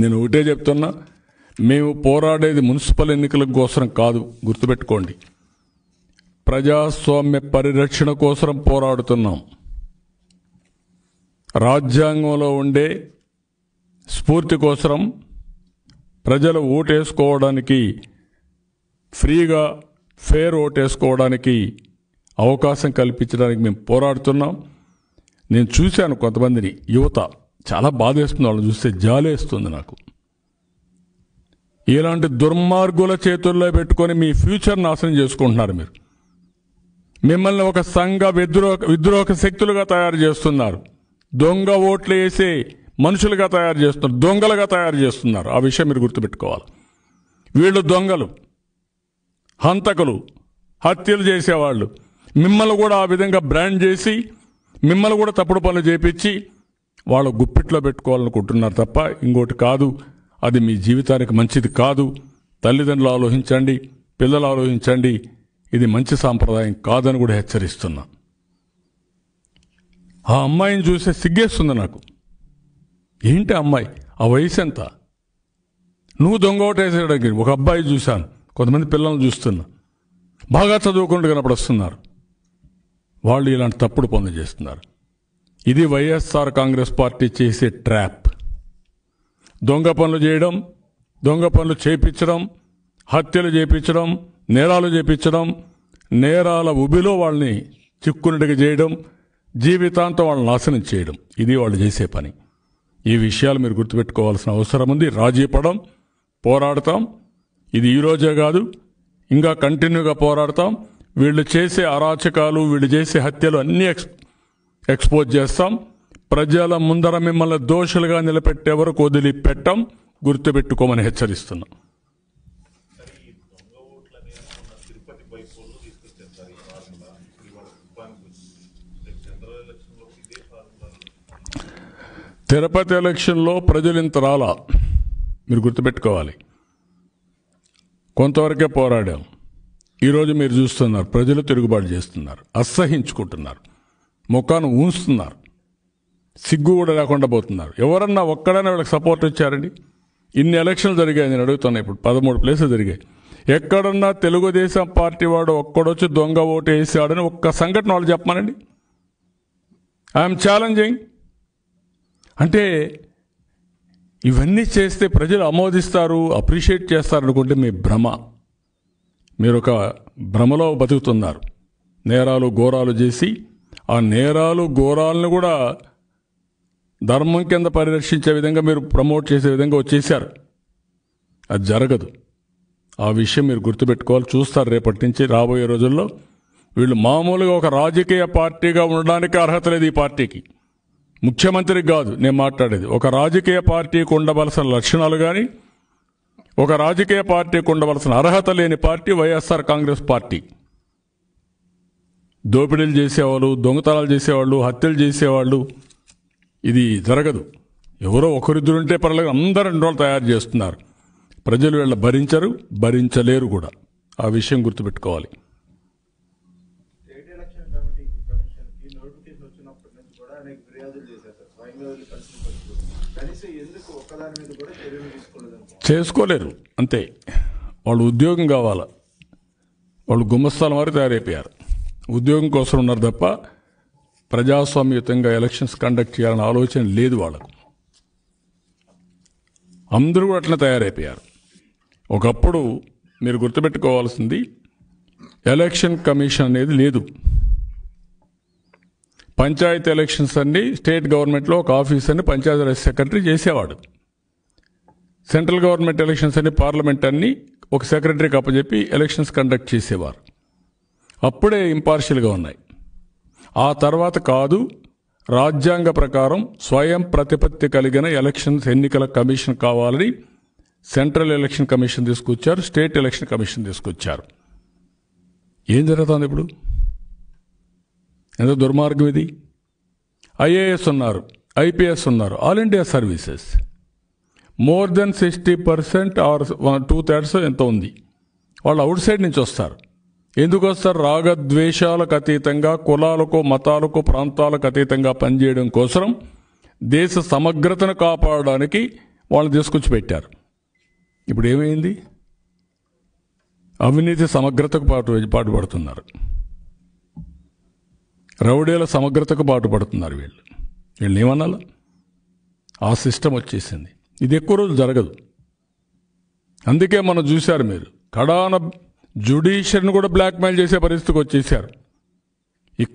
నేను ఒకటే చెప్తున్నా మేము పోరాడేది మున్సిపల్ ఎన్నికల కోసం కాదు గుర్తుపెట్టుకోండి ప్రజాస్వామ్య పరిరక్షణ కోసం పోరాడుతున్నాం రాజ్యాంగంలో ఉండే స్ఫూర్తి కోసం ప్రజలు ఓటేసుకోవడానికి ఫ్రీగా ఫేర్ ఓటేసుకోవడానికి అవకాశం కల్పించడానికి మేము పోరాడుతున్నాం నేను చూశాను కొంతమందిని యువత చాలా బాధ వేస్తుంది వాళ్ళని చూస్తే జాలేస్తుంది నాకు ఇలాంటి దుర్మార్గుల చేతుల్లో పెట్టుకొని మీ ఫ్యూచర్ నాశనం చేసుకుంటున్నారు మీరు మిమ్మల్ని ఒక సంఘ విద్రోహ విద్రోహక శక్తులుగా తయారు చేస్తున్నారు దొంగ ఓట్లు వేసే మనుషులుగా తయారు చేస్తున్నారు దొంగలుగా తయారు చేస్తున్నారు ఆ విషయం మీరు గుర్తుపెట్టుకోవాలి వీళ్ళు దొంగలు హంతకులు హత్యలు చేసేవాళ్ళు మిమ్మల్ని కూడా ఆ విధంగా బ్రాండ్ చేసి మిమ్మల్ని కూడా తప్పుడు పనులు చేపించి వాళ్ళ గుప్పిట్లో పెట్టుకోవాలనుకుంటున్నారు తప్ప ఇంకోటి కాదు అది మీ జీవితానికి మంచిది కాదు తల్లిదండ్రులు ఆలోచించండి పిల్లలు ఆలోచించండి ఇది మంచి సాంప్రదాయం కాదని కూడా హెచ్చరిస్తున్నా ఆ అమ్మాయిని చూసే సిగ్గేస్తుంది నాకు ఏంటి అమ్మాయి ఆ వయసు ఎంత నువ్వు దొంగ ఒకటేసాడు ఒక అబ్బాయి చూశాను కొంతమంది పిల్లల్ని చూస్తున్నా బాగా చదువుకుంటూ కనపడుస్తున్నారు వాళ్ళు ఇలాంటి తప్పుడు పనులు చేస్తున్నారు ఇది వైఎస్ఆర్ కాంగ్రెస్ పార్టీ చేసే ట్రాప్ దొంగ పనులు చేయడం దొంగ పనులు చేపించడం హత్యలు చేపించడం నేరాలు చేపించడం నేరాల ఉబిలో వాళ్ళని చిక్కునట్టుగా చేయడం జీవితాంతం వాళ్ళని నాశనం చేయడం ఇది వాళ్ళు చేసే పని ఈ విషయాలు మీరు గుర్తుపెట్టుకోవాల్సిన అవసరం ఉంది రాజీ పడం పోరాడతాం ఇది ఈరోజే కాదు ఇంకా కంటిన్యూగా పోరాడతాం వీళ్ళు చేసే అరాచకాలు వీళ్ళు చేసే హత్యలు అన్నీ ఎక్స్ ఎక్స్పోజ్ చేస్తాం ప్రజల ముందర మిమ్మల్ని దోషులుగా నిలబెట్టే వరకు వదిలిపెట్టం గుర్తుపెట్టుకోమని హెచ్చరిస్తున్నాం తిరుపతి ఎలక్షన్లో ప్రజలు ఇంత రాలా మీరు గుర్తుపెట్టుకోవాలి కొంతవరకే పోరాడాం ఈరోజు మీరు చూస్తున్నారు ప్రజలు తిరుగుబాటు చేస్తున్నారు అసహించుకుంటున్నారు ముఖాన్ని ఊంచుతున్నారు సిగ్గు కూడా లేకుండా పోతున్నారు ఎవరన్నా ఒక్కడైనా వీళ్ళకి సపోర్ట్ ఇచ్చారండి ఇన్ని ఎలక్షన్లు జరిగాయి నేను అడుగుతున్నాను ఇప్పుడు పదమూడు ప్లేసులు జరిగాయి ఎక్కడన్నా తెలుగుదేశం పార్టీ వాడు ఒక్కడొచ్చి దొంగ ఓటు వేసాడని ఒక్క సంఘటన వాళ్ళు చెప్పమానండి ఐఎమ్ ఛాలెంజింగ్ అంటే ఇవన్నీ చేస్తే ప్రజలు ఆమోదిస్తారు అప్రిషియేట్ చేస్తారు అనుకుంటే మీ భ్రమ మీరు ఒక భ్రమలో బతుకుతున్నారు నేరాలు ఘోరాలు చేసి ఆ నేరాలు ఘోరాలను కూడా ధర్మం కింద పరిరక్షించే విధంగా మీరు ప్రమోట్ చేసే విధంగా వచ్చేసారు అది జరగదు ఆ విషయం మీరు గుర్తుపెట్టుకోవాలి చూస్తారు రేపటి నుంచి రాబోయే రోజుల్లో వీళ్ళు మామూలుగా ఒక రాజకీయ పార్టీగా ఉండడానికి అర్హత లేదు ఈ పార్టీకి ముఖ్యమంత్రికి కాదు నేను మాట్లాడేది ఒక రాజకీయ పార్టీకి ఉండవలసిన లక్షణాలు కానీ ఒక రాజకీయ పార్టీకి ఉండవలసిన అర్హత లేని పార్టీ వైఎస్ఆర్ కాంగ్రెస్ పార్టీ దోపిడీలు చేసేవాళ్ళు దొంగతనాలు చేసేవాళ్ళు హత్యలు చేసేవాళ్ళు ఇది జరగదు ఎవరో ఒకరిద్దరుంటే పర్లేదు అందరు రెండు తయారు చేస్తున్నారు ప్రజలు వీళ్ళ భరించరు భరించలేరు కూడా ఆ విషయం గుర్తుపెట్టుకోవాలి చేసుకోలేరు అంతే వాళ్ళు ఉద్యోగం కావాలా వాళ్ళు గుమ్మస్థలం వారు తయారైపోయారు ఉద్యోగం కోసం ఉన్నారు తప్ప ప్రజాస్వామ్యుతంగా ఎలక్షన్స్ కండక్ట్ చేయాలన్న ఆలోచన లేదు వాళ్ళకు అందరూ కూడా అట్లా తయారైపోయారు ఒకప్పుడు మీరు గుర్తుపెట్టుకోవాల్సింది ఎలక్షన్ కమిషన్ అనేది లేదు పంచాయతీ ఎలక్షన్స్ అన్ని స్టేట్ గవర్నమెంట్లో ఒక ఆఫీస్ పంచాయతీ పంచాయతీరాజ్ సెక్రటరీ చేసేవాడు సెంట్రల్ గవర్నమెంట్ ఎలక్షన్స్ అన్ని పార్లమెంట్ అన్ని ఒక సెక్రటరీకి అప్పచెప్పి ఎలక్షన్స్ కండక్ట్ చేసేవారు అప్పుడే ఇంపార్షియల్గా ఉన్నాయి ఆ తర్వాత కాదు రాజ్యాంగ ప్రకారం స్వయం ప్రతిపత్తి కలిగిన ఎలక్షన్స్ ఎన్నికల కమిషన్ కావాలని సెంట్రల్ ఎలక్షన్ కమిషన్ తీసుకొచ్చారు స్టేట్ ఎలక్షన్ కమిషన్ తీసుకొచ్చారు ఏం జరుగుతుంది ఇప్పుడు ఎంత దుర్మార్గం ఇది ఐఏఎస్ ఉన్నారు ఐపీఎస్ ఉన్నారు all India services more than sixty percent or two thirds ఎంత ఉంది వాళ్ళు అవుట్ సైడ్ నుంచి వస్తారు ఎందుకు వస్తారు రాగద్వేషాలకు అతీతంగా కులాలకు మతాలకు ప్రాంతాలకు అతీతంగా పనిచేయడం కోసం దేశ సమగ్రతను కాపాడడానికి వాళ్ళు తీసుకొచ్చి పెట్టారు ఇప్పుడు ఏమైంది అవినీతి సమగ్రతకు పాటు పాటుపడుతున్నారు రౌడీల సమగ్రతకు పాటుపడుతున్నారు వీళ్ళు వీళ్ళు ఏమన్నా ఆ సిస్టమ్ వచ్చేసింది ఇది ఎక్కువ రోజులు జరగదు అందుకే మనం చూశారు మీరు కడాన జ్యుడిషియర్ని కూడా బ్లాక్మెయిల్ చేసే పరిస్థితికి వచ్చేసారు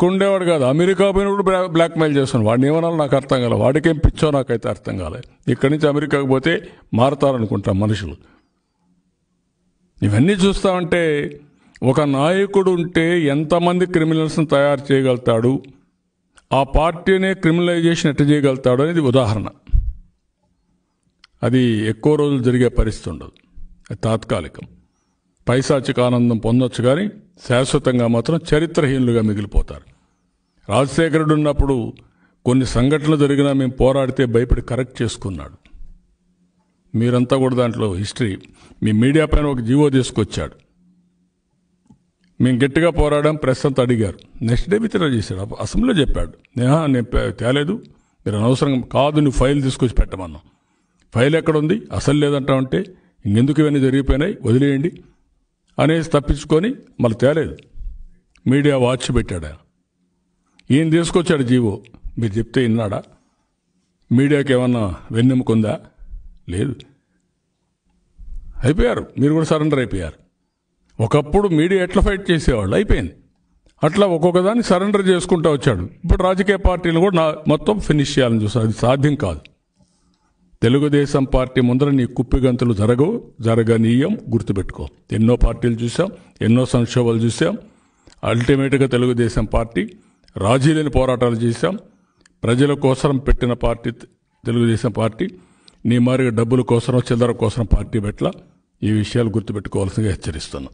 ఉండేవాడు కాదు అమెరికా పోయిన కూడా బ్లాక్మెయిల్ చేస్తున్నాడు వాడిని ఏమన్నా నాకు అర్థం కాలేదు వాడికేం పిచ్చో నాకైతే అర్థం కాలేదు ఇక్కడి నుంచి అమెరికాకు పోతే మారుతారనుకుంటాం మనుషులు ఇవన్నీ చూస్తామంటే ఒక నాయకుడు ఉంటే ఎంతమంది క్రిమినల్స్ని తయారు చేయగలుగుతాడు ఆ పార్టీనే క్రిమినలైజేషన్ ఎట్ట చేయగలుగుతాడు అనేది ఉదాహరణ అది ఎక్కువ రోజులు జరిగే పరిస్థితి ఉండదు తాత్కాలికం పైశాచిక ఆనందం పొందొచ్చు కానీ శాశ్వతంగా మాత్రం చరిత్రహీనులుగా మిగిలిపోతారు రాజశేఖరుడు ఉన్నప్పుడు కొన్ని సంఘటనలు జరిగినా మేము పోరాడితే భయపడి కరెక్ట్ చేసుకున్నాడు మీరంతా కూడా దాంట్లో హిస్టరీ మీ మీడియా పైన ఒక జీవో తీసుకొచ్చాడు మేము గట్టిగా పోరాడాం ప్రెస్ అంతా అడిగారు నెక్స్ట్ డే విత్డ్రా చేశాడు అసెంబ్లీలో చెప్పాడు నేహా నేను తేలేదు మీరు అనవసరం కాదు నువ్వు ఫైల్ తీసుకొచ్చి పెట్టమన్నా ఫైల్ ఎక్కడుంది అసలు లేదంటామంటే ఇంకెందుకు ఇవన్నీ జరిగిపోయినాయి వదిలేయండి అనేసి తప్పించుకొని మళ్ళీ తేలేదు మీడియా వాచ్ పెట్టాడా ఈయన తీసుకొచ్చాడు జీవో మీరు చెప్తే విన్నాడా మీడియాకి ఏమన్నా వెన్నెముకుందా లేదు అయిపోయారు మీరు కూడా సరెండర్ అయిపోయారు ఒకప్పుడు మీడియా ఎట్లా ఫైట్ చేసేవాళ్ళు అయిపోయింది అట్లా ఒక్కొక్కదాన్ని సరెండర్ చేసుకుంటూ వచ్చాడు ఇప్పుడు రాజకీయ పార్టీలు కూడా నా మొత్తం ఫినిష్ చేయాలని చూస్తారు అది సాధ్యం కాదు తెలుగుదేశం పార్టీ ముందర నీ కుప్పిగంతులు జరగవు జరగనీయం గుర్తుపెట్టుకో ఎన్నో పార్టీలు చూసాం ఎన్నో సంక్షోభాలు చూసాం అల్టిమేట్గా తెలుగుదేశం పార్టీ రాజీ లేని పోరాటాలు చేశాం ప్రజల కోసం పెట్టిన పార్టీ తెలుగుదేశం పార్టీ నీ మారిగా డబ్బుల కోసం చిల్లర కోసం పార్టీ పెట్ల ఈ విషయాలు గుర్తుపెట్టుకోవాల్సిందిగా హెచ్చరిస్తున్నాను